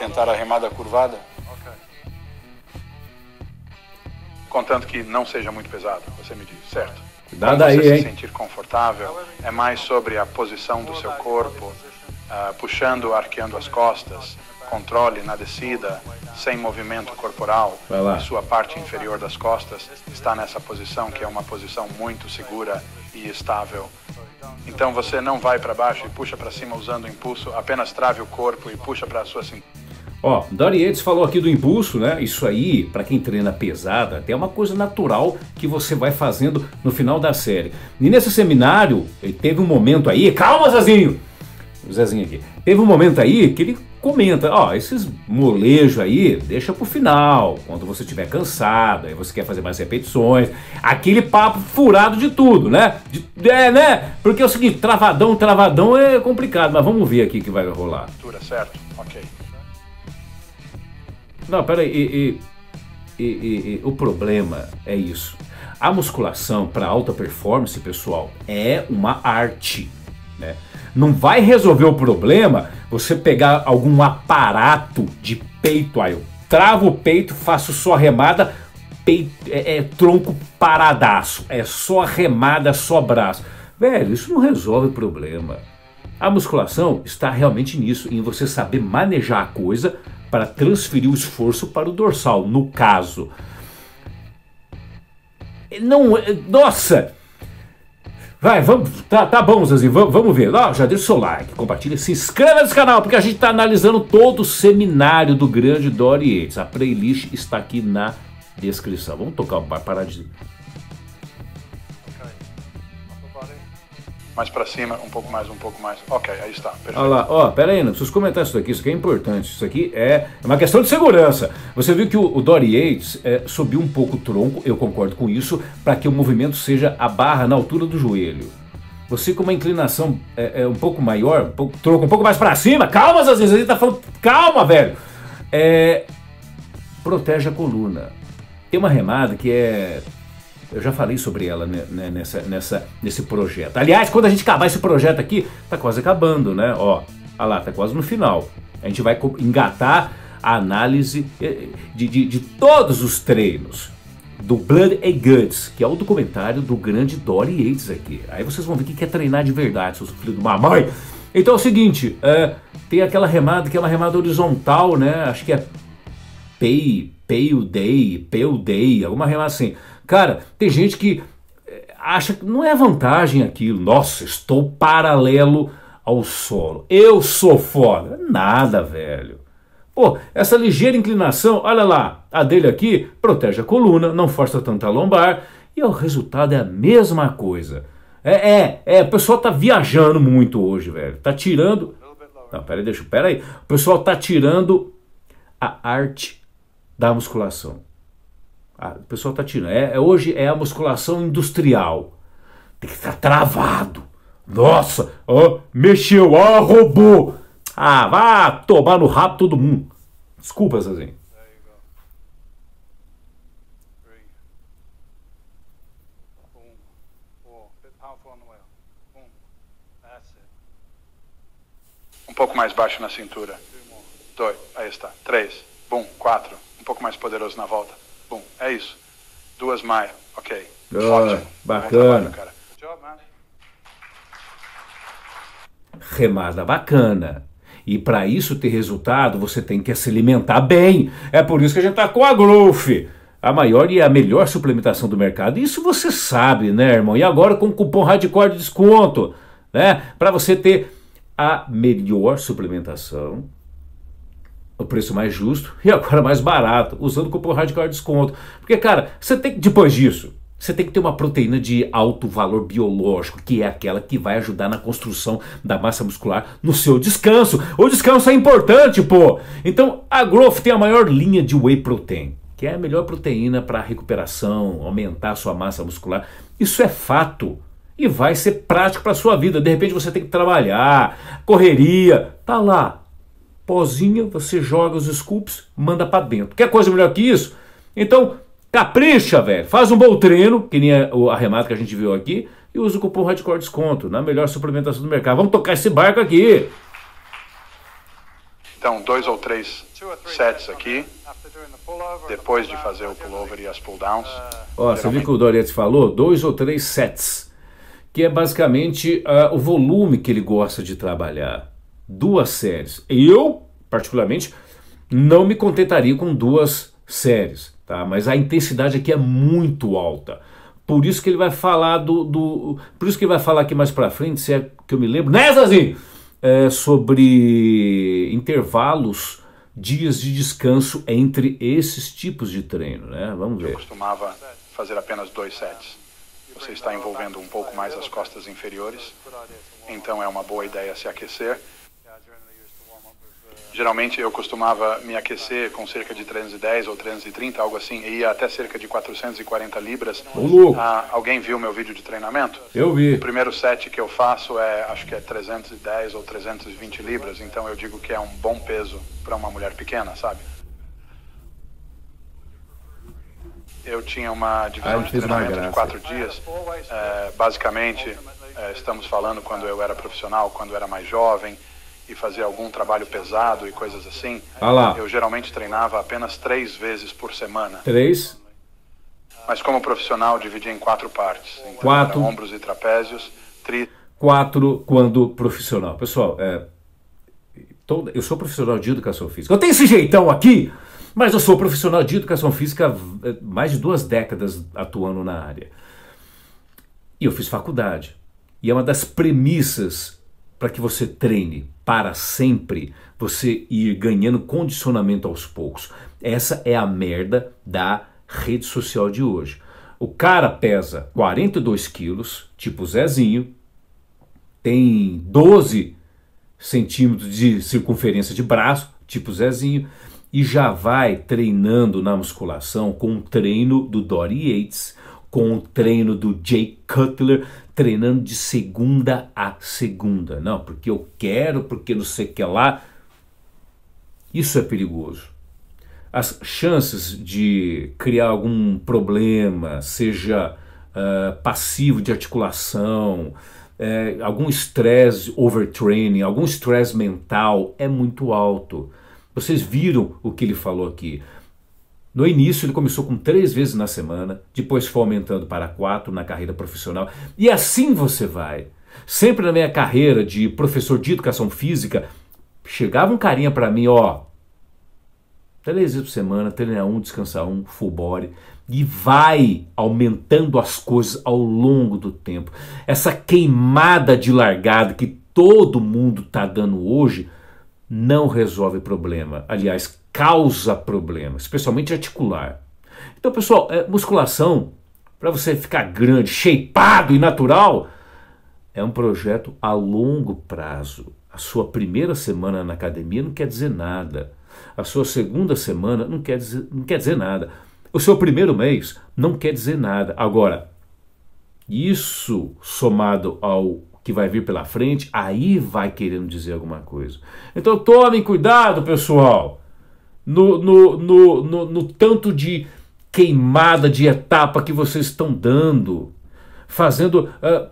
tentar a remada curvada? Contanto que não seja muito pesado, você me diz, certo? Cuidado aí, se sentir confortável é mais sobre a posição do seu corpo, uh, puxando, arqueando as costas, controle na descida, sem movimento corporal. Vai E sua parte inferior das costas está nessa posição, que é uma posição muito segura e estável. Então você não vai para baixo e puxa para cima usando o impulso, apenas trave o corpo e puxa para a sua cintura. Ó, Yates falou aqui do impulso, né? Isso aí, para quem treina pesada, até é uma coisa natural que você vai fazendo no final da série. E nesse seminário, ele teve um momento aí, calma, Zezinho! Zezinho aqui. Teve um momento aí que ele comenta, ó, esses molejo aí, deixa pro final, quando você estiver cansado, aí você quer fazer mais repetições, aquele papo furado de tudo, né? De, é, né? Porque é o seguinte, travadão, travadão é complicado, mas vamos ver aqui que vai rolar. Certo, ok. Não, peraí, e, e, e, o problema é isso. A musculação para alta performance, pessoal, é uma arte. Né? Não vai resolver o problema você pegar algum aparato de peito. Aí eu travo o peito, faço só remada, peito, é, é tronco paradaço. É só remada, só braço. Velho, isso não resolve o problema. A musculação está realmente nisso, em você saber manejar a coisa para transferir o esforço para o dorsal. No caso, não, eh, nossa. Vai, vamos, tá, tá bom, Zazinho, vamos, vamos ver. já deixa o seu like, compartilha, se inscreva nesse canal, porque a gente está analisando todo o seminário do Grande Dori Yates. A playlist está aqui na descrição. Vamos tocar, parar de mais para cima, um pouco mais, um pouco mais. Ok, aí está. Perfeito. Olha lá, ó, oh, pera aí, não preciso comentar isso aqui, isso aqui é importante. Isso aqui é, é uma questão de segurança. Você viu que o, o Dory Yates é, subiu um pouco o tronco, eu concordo com isso, para que o movimento seja a barra na altura do joelho. Você com uma inclinação é, é um pouco maior, um pouco, tronco um pouco mais para cima, calma, vezes ele tá falando, calma, velho. É, protege a coluna. Tem uma remada que é eu já falei sobre ela né, nessa, nessa, nesse projeto. Aliás, quando a gente acabar esse projeto aqui, tá quase acabando, né? Ó, olha lá, tá quase no final. A gente vai engatar a análise eh, de, de, de todos os treinos do Blood and Guts, que é o documentário do grande Dory Yates aqui. Aí vocês vão ver o que é treinar de verdade, seus filhos do mamãe. Então é o seguinte, é, tem aquela remada que é uma remada horizontal, né? Acho que é Pay, Pay o Day, Pay o Day, alguma remada assim. Cara, tem gente que eh, acha que não é vantagem aquilo. Nossa, estou paralelo ao solo. Eu sou foda. Nada, velho. Pô, essa ligeira inclinação, olha lá, a dele aqui protege a coluna, não força tanto a lombar e o resultado é a mesma coisa. É, é, é, o pessoal tá viajando muito hoje, velho. Tá tirando. Não, peraí, deixa, peraí. O pessoal tá tirando a arte da musculação o pessoal está tirando. É, é, hoje é a musculação industrial. Tem que estar tá travado. Nossa, ó, mexeu, ó, robô. Ah, vá tomar no rabo todo mundo. Desculpa, Zazinho. Um pouco mais baixo na cintura. Dois, aí está. Três, bum, quatro. Um pouco mais poderoso na volta. Bom, é isso. Duas Maia, ok. Oh, Ótimo. Bacana. Remada bacana. E para isso ter resultado, você tem que se alimentar bem. É por isso que a gente tá com a Growth a maior e a melhor suplementação do mercado. Isso você sabe, né, irmão? E agora com o cupom Radicore de desconto, né? Para você ter a melhor suplementação o preço mais justo e agora mais barato, usando o cupom Radical Desconto. Porque, cara, você tem que, depois disso, você tem que ter uma proteína de alto valor biológico, que é aquela que vai ajudar na construção da massa muscular no seu descanso. O descanso é importante, pô! Então a Growth tem a maior linha de whey protein, que é a melhor proteína para recuperação, aumentar a sua massa muscular. Isso é fato e vai ser prático para sua vida. De repente você tem que trabalhar, correria, tá lá pozinho, você joga os scoops, manda para dentro. Quer coisa melhor que isso? Então, capricha, velho. Faz um bom treino, que nem o arremato que a gente viu aqui, e usa o cupom Hardcore Desconto na melhor suplementação do mercado. Vamos tocar esse barco aqui. Então, dois ou três sets aqui, depois de fazer o pullover e as pulldowns. Ó, você viu que o Doretes falou? Dois ou três sets, que é basicamente uh, o volume que ele gosta de trabalhar duas séries. Eu, particularmente, não me contentaria com duas séries, tá? Mas a intensidade aqui é muito alta. Por isso que ele vai falar do, do por isso que ele vai falar aqui mais para frente, se é que eu me lembro, né, Zazinho? É, sobre intervalos, dias de descanso entre esses tipos de treino, né? Vamos ver. Eu costumava fazer apenas dois sets. Você está envolvendo um pouco mais as costas inferiores, então é uma boa ideia se aquecer Geralmente eu costumava me aquecer com cerca de 310 ou 330, algo assim, e ia até cerca de 440 libras. Ah, alguém viu meu vídeo de treinamento? Eu vi. O primeiro set que eu faço é, acho que é 310 ou 320 libras, então eu digo que é um bom peso para uma mulher pequena, sabe? Eu tinha uma divisão de treinamento de quatro dias. É, basicamente, é, estamos falando quando eu era profissional, quando eu era mais jovem e fazia algum trabalho pesado e coisas assim, ah eu geralmente treinava apenas três vezes por semana. Três? Mas como profissional, dividia em quatro partes. Então, quatro. Ombros e trapézios, tri... Quatro quando profissional. Pessoal, é... eu sou profissional de educação física. Eu tenho esse jeitão aqui, mas eu sou profissional de educação física há é, mais de duas décadas atuando na área. E eu fiz faculdade. E é uma das premissas para que você treine para sempre, você ir ganhando condicionamento aos poucos. Essa é a merda da rede social de hoje. O cara pesa 42 quilos, tipo Zezinho, tem 12 centímetros de circunferência de braço, tipo Zezinho, e já vai treinando na musculação com o treino do Dory Yates, com o treino do Jay Cutler, treinando de segunda a segunda. Não, porque eu quero, porque não sei o que lá. Isso é perigoso. As chances de criar algum problema, seja uh, passivo de articulação, é, algum estresse overtraining, algum estresse mental é muito alto. Vocês viram o que ele falou aqui. No início ele começou com três vezes na semana, depois foi aumentando para quatro na carreira profissional e assim você vai. Sempre na minha carreira de professor de educação física, chegava um carinha para mim, ó, três vezes por semana, treina um, descansar um, full body, e vai aumentando as coisas ao longo do tempo. Essa queimada de largada que todo mundo está dando hoje não resolve problema. Aliás, causa problema, especialmente articular. Então, pessoal, é, musculação, para você ficar grande, shapeado e natural, é um projeto a longo prazo. A sua primeira semana na academia não quer dizer nada. A sua segunda semana não quer dizer, não quer dizer nada. O seu primeiro mês não quer dizer nada. Agora, isso somado ao que vai vir pela frente, aí vai querendo dizer alguma coisa. Então tomem cuidado, pessoal no, no, no, no, no tanto de queimada de etapa que vocês estão dando, fazendo. Uh,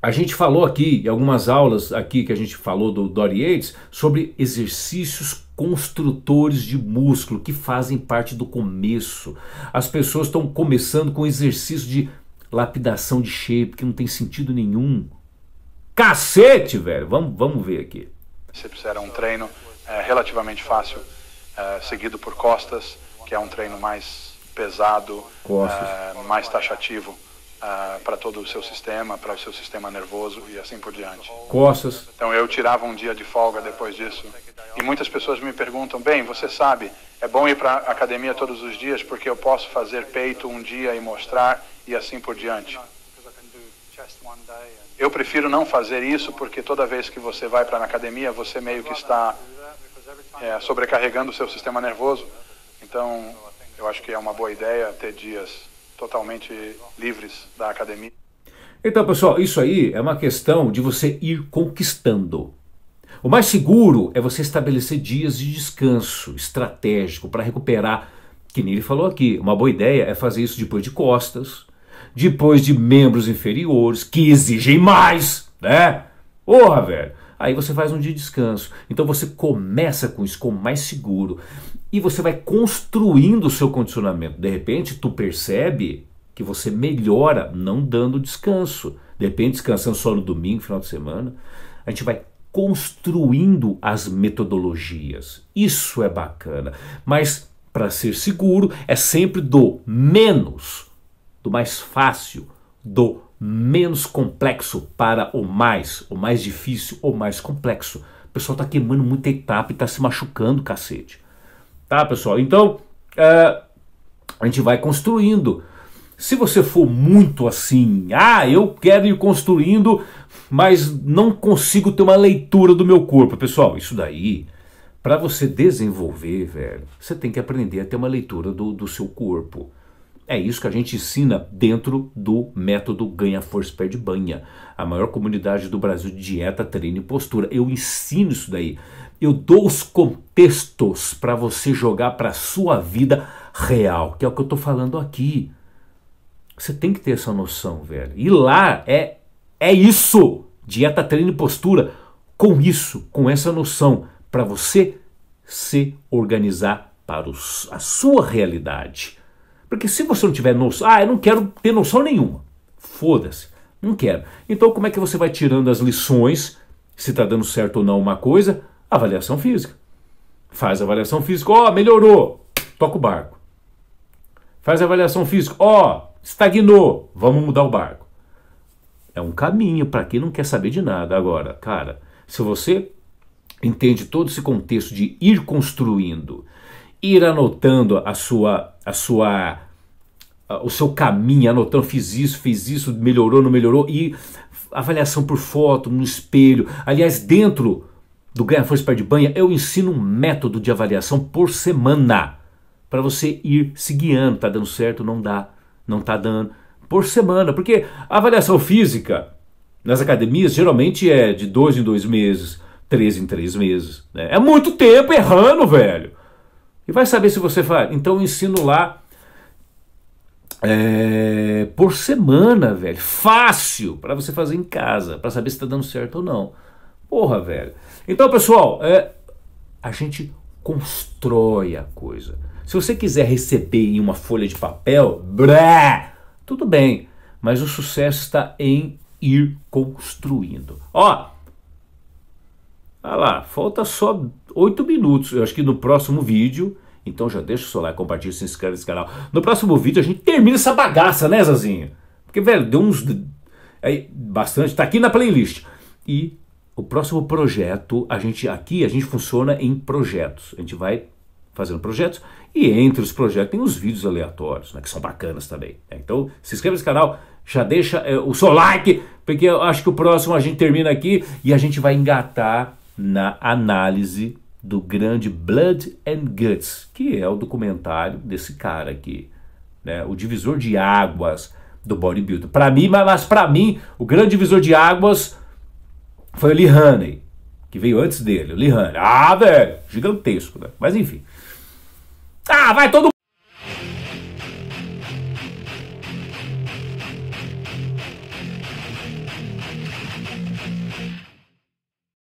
a gente falou aqui, em algumas aulas aqui que a gente falou do Dory Yates, sobre exercícios construtores de músculo que fazem parte do começo. As pessoas estão começando com exercício de lapidação de shape que não tem sentido nenhum. Cacete, velho! Vamos, vamos ver aqui. Você fizeram um treino é, relativamente fácil uh, seguido por costas, que é um treino mais pesado, uh, mais taxativo uh, eh, para todo o seu sistema, para o seu sistema nervoso e assim por diante. Costas. Então eu tirava um dia de folga depois disso. E muitas pessoas me perguntam: bem, você sabe, é bom ir para academia todos os dias porque eu posso fazer peito um dia e mostrar e assim por diante. Eu prefiro não fazer isso porque toda vez que você vai para a academia você meio que está é, sobrecarregando o seu sistema nervoso. Então, eu acho que é uma boa ideia ter dias totalmente livres da academia. Então, pessoal, isso aí é uma questão de você ir conquistando. O mais seguro é você estabelecer dias de descanso estratégico para recuperar. Que ele falou aqui, uma boa ideia é fazer isso depois de costas, depois de membros inferiores, que exigem mais, né? Porra, velho aí você faz um dia de descanso. Então você começa com isso, com mais seguro. E você vai construindo o seu condicionamento. De repente, tu percebe que você melhora não dando descanso. De repente, descansando só no domingo, final de semana. A gente vai construindo as metodologias. Isso é bacana. Mas para ser seguro, é sempre do menos, do mais fácil, do menos complexo para o mais, o mais difícil, o mais complexo. O pessoal está queimando muita etapa e está se machucando, cacete. Tá, pessoal? Então, é, a gente vai construindo. Se você for muito assim, ah, eu quero ir construindo, mas não consigo ter uma leitura do meu corpo, pessoal, isso daí, para você desenvolver, velho, você tem que aprender a ter uma leitura do, do seu corpo. É isso que a gente ensina dentro do método ganha força perde banha, a maior comunidade do Brasil de dieta, treino e postura. Eu ensino isso daí. Eu dou os contextos para você jogar para sua vida real, que é o que eu estou falando aqui. Você tem que ter essa noção, velho. E lá é é isso, dieta, treino e postura, com isso, com essa noção para você se organizar para os, a sua realidade porque se você não tiver noção, ah, eu não quero ter noção nenhuma. Foda-se, não quero. Então, como é que você vai tirando as lições, se está dando certo ou não uma coisa? Avaliação física. Faz avaliação física, ó, oh, melhorou, toca o barco. Faz avaliação física, ó, oh, estagnou, vamos mudar o barco. É um caminho para quem não quer saber de nada. Agora, cara, se você entende todo esse contexto de ir construindo, ir anotando a sua, a sua, o seu caminho, anotando fiz isso, fiz isso, melhorou, não melhorou e avaliação por foto, no espelho. Aliás, dentro do Ganha Força Perde Banha, eu ensino um método de avaliação por semana para você ir se guiando, tá dando certo, não dá, não tá dando, por semana, porque a avaliação física nas academias geralmente é de dois em dois meses, três em três meses, né? é muito tempo errando, velho. E vai saber se você faz. Então eu ensino lá é, por semana, velho. Fácil para você fazer em casa, para saber se está dando certo ou não. Porra, velho. Então, pessoal, é, a gente constrói a coisa. Se você quiser receber em uma folha de papel, brá, tudo bem. Mas o sucesso está em ir construindo. Ó, ah lá, falta só 8 minutos. Eu acho que no próximo vídeo. Então já deixa o seu like, compartilha, se inscreve nesse canal. No próximo vídeo a gente termina essa bagaça, né, Zazinha? Porque, velho, deu uns. É, bastante. Tá aqui na playlist. E o próximo projeto, a gente aqui a gente funciona em projetos. A gente vai fazendo projetos e entre os projetos tem os vídeos aleatórios, né, que são bacanas também. Né? Então se inscreve nesse canal, já deixa é, o seu like, porque eu acho que o próximo a gente termina aqui e a gente vai engatar na análise do grande Blood and Guts, que é o documentário desse cara aqui, né? O divisor de águas do Bodybuilding. Para mim, mas para mim, o grande divisor de águas foi o Lee Haney, que veio antes dele, o Lee Haney. Ah, velho, gigantesco, né? Mas enfim. Ah, vai todo